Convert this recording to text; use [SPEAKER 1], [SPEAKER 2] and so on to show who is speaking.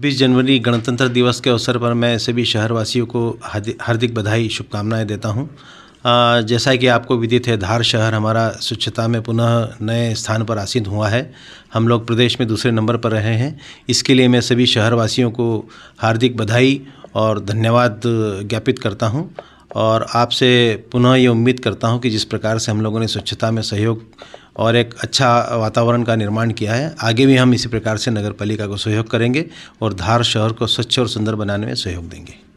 [SPEAKER 1] छब्बीस जनवरी गणतंत्र दिवस के अवसर पर मैं सभी शहरवासियों को हार्दिक बधाई शुभकामनाएं देता हूं जैसा कि आपको विदित है धार शहर हमारा स्वच्छता में पुनः नए स्थान पर आसीन हुआ है हम लोग प्रदेश में दूसरे नंबर पर रहे हैं इसके लिए मैं सभी शहरवासियों को हार्दिक बधाई और धन्यवाद ज्ञापित करता हूँ और आपसे पुनः ये उम्मीद करता हूँ कि जिस प्रकार से हम लोगों ने स्वच्छता में सहयोग और एक अच्छा वातावरण का निर्माण किया है आगे भी हम इसी प्रकार से नगर पालिका को सहयोग करेंगे और धार शहर को स्वच्छ और सुंदर बनाने में सहयोग देंगे